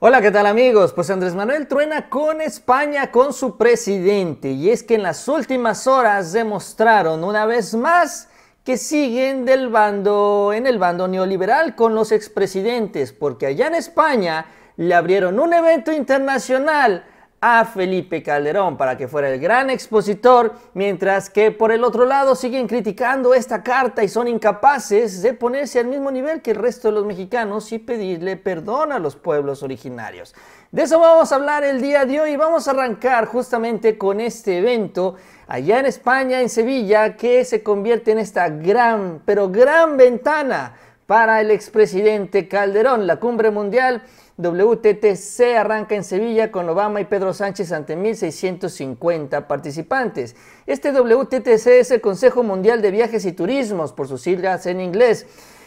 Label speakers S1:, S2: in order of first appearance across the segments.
S1: Hola, ¿qué tal amigos? Pues Andrés Manuel truena con España, con su presidente. Y es que en las últimas horas demostraron una vez más que siguen del bando, en el bando neoliberal con los expresidentes, porque allá en España le abrieron un evento internacional a Felipe Calderón para que fuera el gran expositor, mientras que por el otro lado siguen criticando esta carta y son incapaces de ponerse al mismo nivel que el resto de los mexicanos y pedirle perdón a los pueblos originarios. De eso vamos a hablar el día de hoy y vamos a arrancar justamente con este evento allá en España, en Sevilla, que se convierte en esta gran, pero gran ventana para el expresidente Calderón, la cumbre mundial WTTC arranca en Sevilla con Obama y Pedro Sánchez ante 1.650 participantes. Este WTTC es el Consejo Mundial de Viajes y Turismos, por sus siglas en inglés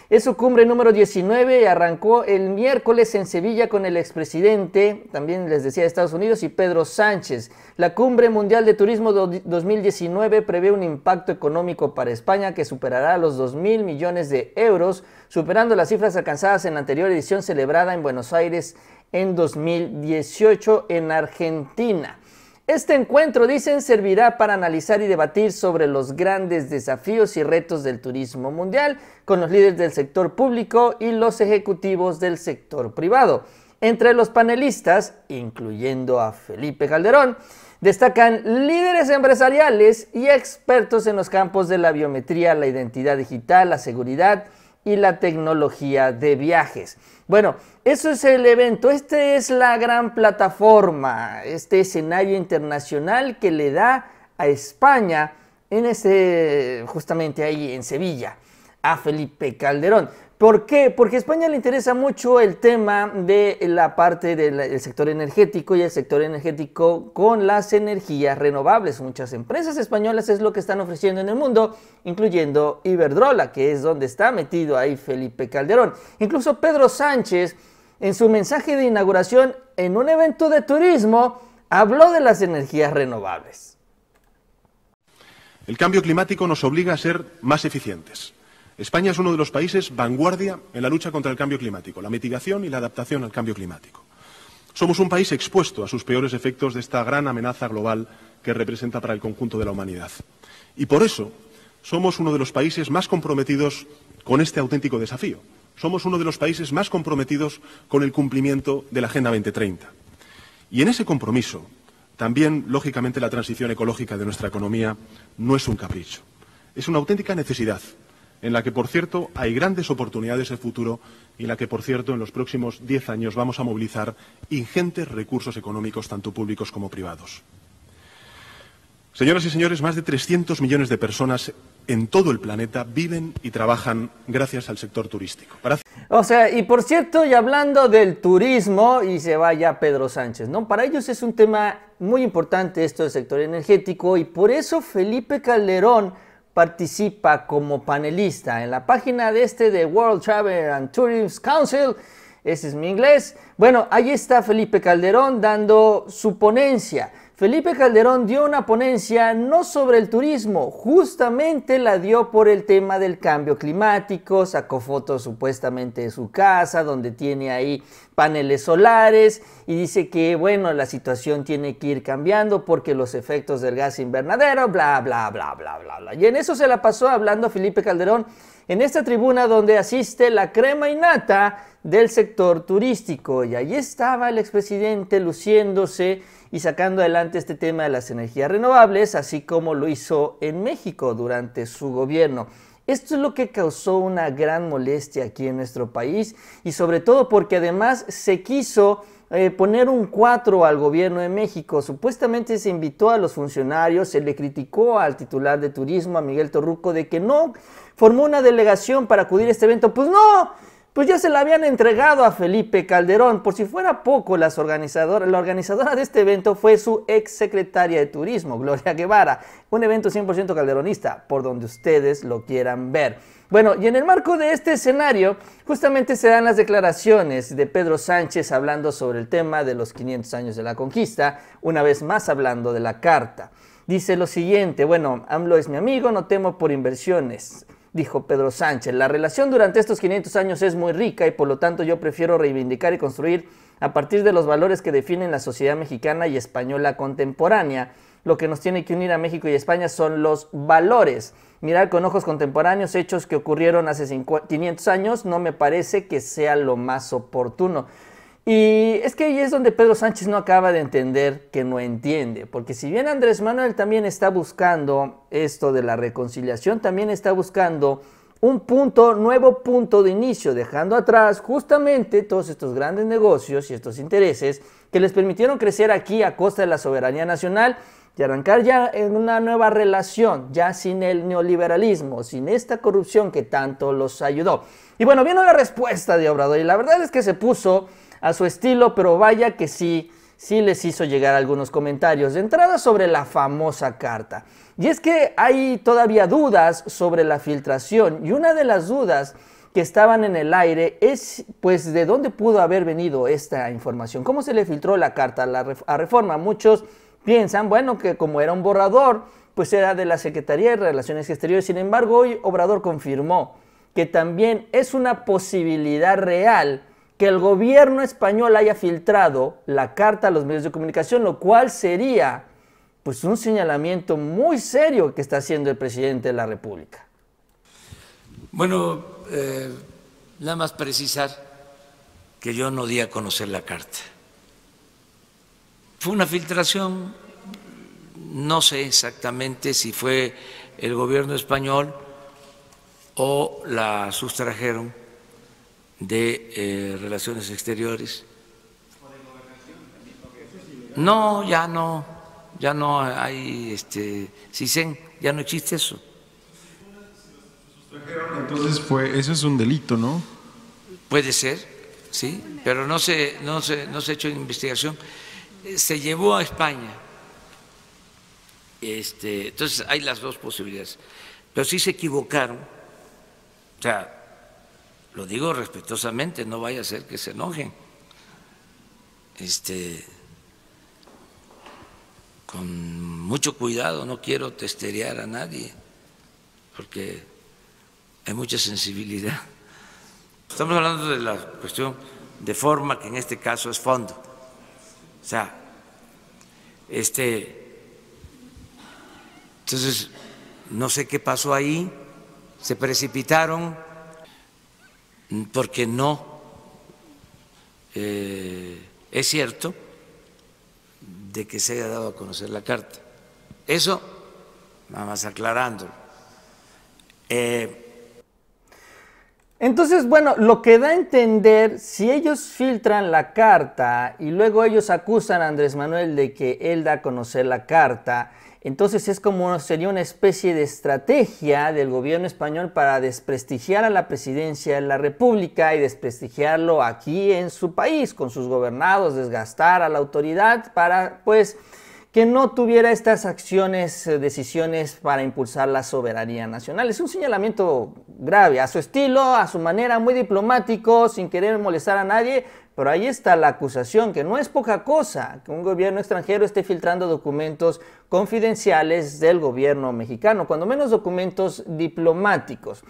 S1: es su cumbre número 19, arrancó el miércoles en Sevilla con el expresidente, también les decía de Estados Unidos, y Pedro Sánchez. La cumbre mundial de turismo 2019 prevé un impacto económico para España que superará los mil millones de euros, superando las cifras alcanzadas en la anterior edición celebrada en Buenos Aires en 2018 en Argentina. Este encuentro, dicen, servirá para analizar y debatir sobre los grandes desafíos y retos del turismo mundial con los líderes del sector público y los ejecutivos del sector privado. Entre los panelistas, incluyendo a Felipe Calderón, destacan líderes empresariales y expertos en los campos de la biometría, la identidad digital, la seguridad, y la tecnología de viajes. Bueno, eso es el evento, esta es la gran plataforma, este escenario internacional que le da a España en ese, justamente ahí en Sevilla a Felipe Calderón. ¿Por qué? Porque a España le interesa mucho el tema de la parte del sector energético y el sector energético con las energías renovables. Muchas empresas españolas es lo que están ofreciendo en el mundo, incluyendo Iberdrola, que es donde está metido ahí Felipe Calderón. Incluso Pedro Sánchez, en su mensaje de inauguración en un evento de turismo, habló de las energías renovables.
S2: El cambio climático nos obliga a ser más eficientes España es uno de los países vanguardia en la lucha contra el cambio climático, la mitigación y la adaptación al cambio climático. Somos un país expuesto a sus peores efectos de esta gran amenaza global que representa para el conjunto de la humanidad. Y por eso somos uno de los países más comprometidos con este auténtico desafío. Somos uno de los países más comprometidos con el cumplimiento de la Agenda 2030. Y en ese compromiso, también, lógicamente, la transición ecológica de nuestra economía no es un capricho, es una auténtica necesidad en la que, por cierto, hay grandes oportunidades de futuro y en la que, por cierto, en los próximos diez años vamos a movilizar ingentes recursos económicos, tanto públicos como privados. Señoras y señores, más de 300 millones de personas en todo el planeta viven y
S1: trabajan gracias al sector turístico. O sea, y por cierto, y hablando del turismo, y se vaya Pedro Sánchez, ¿no? Para ellos es un tema muy importante esto del sector energético y por eso Felipe Calderón participa como panelista en la página de este de World Travel and Tourism Council. Ese es mi inglés. Bueno, ahí está Felipe Calderón dando su ponencia. Felipe Calderón dio una ponencia no sobre el turismo, justamente la dio por el tema del cambio climático, sacó fotos supuestamente de su casa, donde tiene ahí paneles solares y dice que bueno, la situación tiene que ir cambiando porque los efectos del gas invernadero, bla, bla, bla, bla, bla, bla. Y en eso se la pasó hablando Felipe Calderón en esta tribuna donde asiste la crema innata del sector turístico. Y allí estaba el expresidente luciéndose y sacando adelante este tema de las energías renovables, así como lo hizo en México durante su gobierno. Esto es lo que causó una gran molestia aquí en nuestro país y sobre todo porque además se quiso eh, poner un 4 al gobierno de México. Supuestamente se invitó a los funcionarios, se le criticó al titular de turismo, a Miguel Torruco, de que no formó una delegación para acudir a este evento. Pues no, pues ya se la habían entregado a Felipe Calderón. Por si fuera poco, las la organizadora de este evento fue su ex secretaria de Turismo, Gloria Guevara. Un evento 100% calderonista, por donde ustedes lo quieran ver. Bueno, y en el marco de este escenario, justamente se dan las declaraciones de Pedro Sánchez hablando sobre el tema de los 500 años de la conquista, una vez más hablando de la carta. Dice lo siguiente, bueno, AMLO es mi amigo, no temo por inversiones dijo Pedro Sánchez. La relación durante estos 500 años es muy rica y por lo tanto yo prefiero reivindicar y construir a partir de los valores que definen la sociedad mexicana y española contemporánea. Lo que nos tiene que unir a México y España son los valores. Mirar con ojos contemporáneos hechos que ocurrieron hace 500 años no me parece que sea lo más oportuno. Y es que ahí es donde Pedro Sánchez no acaba de entender que no entiende, porque si bien Andrés Manuel también está buscando esto de la reconciliación, también está buscando un punto, nuevo punto de inicio, dejando atrás justamente todos estos grandes negocios y estos intereses que les permitieron crecer aquí a costa de la soberanía nacional y arrancar ya en una nueva relación, ya sin el neoliberalismo, sin esta corrupción que tanto los ayudó. Y bueno, vino la respuesta de Obrador y la verdad es que se puso a su estilo, pero vaya que sí, sí les hizo llegar algunos comentarios. De entrada sobre la famosa carta. Y es que hay todavía dudas sobre la filtración y una de las dudas que estaban en el aire es pues de dónde pudo haber venido esta información, cómo se le filtró la carta a, Reforma. Muchos piensan, bueno, que como era un borrador, pues era de la Secretaría de Relaciones Exteriores. Sin embargo, hoy Obrador confirmó que también es una posibilidad real que el gobierno español haya filtrado la carta a los medios de comunicación, lo cual sería pues un señalamiento muy serio que está haciendo el presidente de la República.
S2: Bueno, eh, nada más precisar que yo no di a conocer la carta. Fue una filtración, no sé exactamente si fue el gobierno español o la sustrajeron de eh, Relaciones Exteriores. No, ya no, ya no hay este dicen, ya no existe eso. Entonces fue, eso es un delito, ¿no? Puede ser, sí, pero no se, no se, no se ha hecho investigación. Se llevó a España. Este, entonces hay las dos posibilidades. Pero sí se equivocaron. O sea, lo digo respetuosamente, no vaya a ser que se enojen. Este, con mucho cuidado, no quiero testerear a nadie, porque hay mucha sensibilidad. Estamos hablando de la cuestión de forma, que en este caso es fondo. O sea, este, entonces, no sé qué pasó ahí, se precipitaron porque no eh, es cierto de que se haya dado a conocer la carta. Eso, nada más aclarándolo. Eh,
S1: entonces, bueno, lo que da a entender, si ellos filtran la carta y luego ellos acusan a Andrés Manuel de que él da a conocer la carta entonces es como sería una especie de estrategia del gobierno español para desprestigiar a la presidencia de la República y desprestigiarlo aquí en su país, con sus gobernados, desgastar a la autoridad para pues que no tuviera estas acciones, eh, decisiones para impulsar la soberanía nacional. Es un señalamiento grave, a su estilo, a su manera, muy diplomático, sin querer molestar a nadie, pero ahí está la acusación, que no es poca cosa que un gobierno extranjero esté filtrando documentos confidenciales del gobierno mexicano, cuando menos documentos diplomáticos.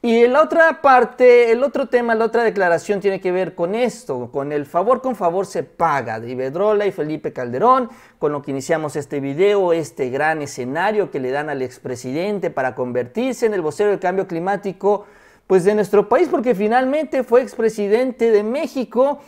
S1: Y la otra parte, el otro tema, la otra declaración tiene que ver con esto, con el favor con favor se paga de Ibedrola y Felipe Calderón, con lo que iniciamos este video, este gran escenario que le dan al expresidente para convertirse en el vocero del cambio climático pues de nuestro país, porque finalmente fue expresidente de México,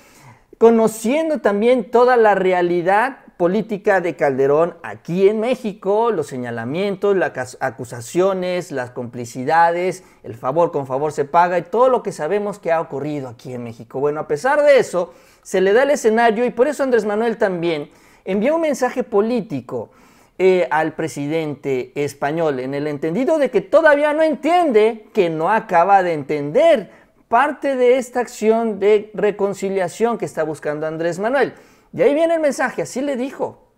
S1: conociendo también toda la realidad política de Calderón aquí en México, los señalamientos, las acusaciones, las complicidades, el favor con favor se paga y todo lo que sabemos que ha ocurrido aquí en México. Bueno, a pesar de eso, se le da el escenario y por eso Andrés Manuel también envió un mensaje político e al presidente español, en el entendido de que todavía no entiende, que no acaba de entender parte de esta acción de reconciliación que está buscando Andrés Manuel. Y ahí viene el mensaje, así le dijo,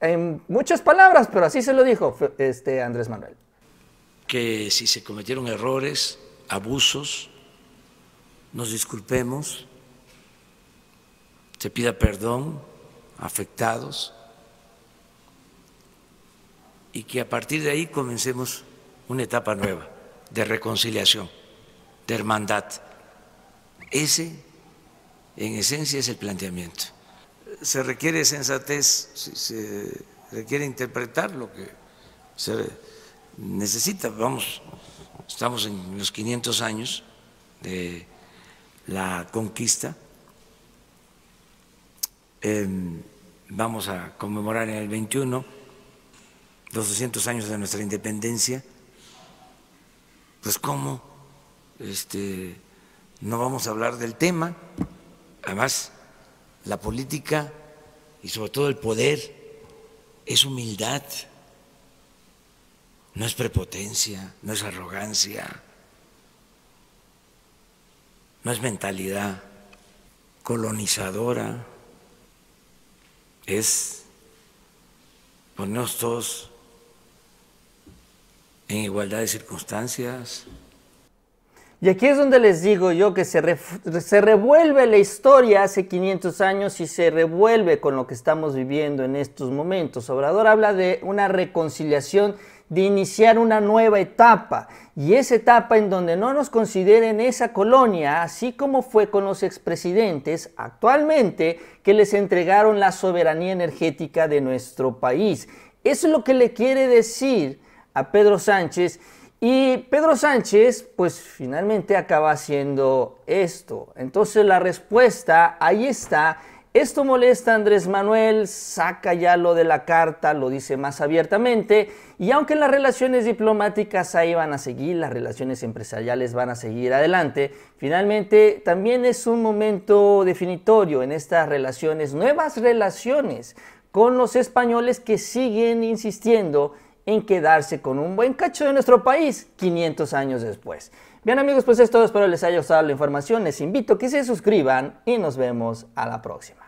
S1: en muchas palabras, pero así se lo dijo este Andrés Manuel.
S2: Que si se cometieron errores, abusos, nos disculpemos, se pida perdón, afectados y que a partir de ahí comencemos una etapa nueva de reconciliación, de hermandad. Ese, en esencia, es el planteamiento. Se requiere sensatez, se requiere interpretar lo que se necesita. Vamos, estamos en los 500 años de la conquista. Em, vamos a conmemorar en el 21 los 200 años de nuestra independencia, pues cómo este, no vamos a hablar del tema. Además, la política y sobre todo el poder es humildad, no es prepotencia, no es arrogancia, no es mentalidad colonizadora, es ponernos todos en igualdad de circunstancias.
S1: Y aquí es donde les digo yo que se, revuelve la historia hace 500 años y se revuelve con lo que estamos viviendo en estos momentos. Obrador habla de una reconciliación, de iniciar una nueva etapa. Y esa etapa en donde no nos consideren esa colonia, así como fue con los expresidentes actualmente que les entregaron la soberanía energética de nuestro país. Eso es lo que le quiere decir a Pedro Sánchez. Y Pedro Sánchez, pues finalmente acaba haciendo esto. Entonces la respuesta ahí está. Esto molesta a Andrés Manuel, saca ya lo de la carta, lo dice más abiertamente, y aunque las relaciones diplomáticas ahí van a seguir, las relaciones empresariales van a seguir adelante, finalmente también es un momento definitorio en estas relaciones, nuevas relaciones con los españoles que siguen insistiendo en quedarse con un buen cacho de nuestro país 500 años después. Bien amigos, pues es todo, espero les haya gustado la información, les invito a que se suscriban y nos vemos a la próxima.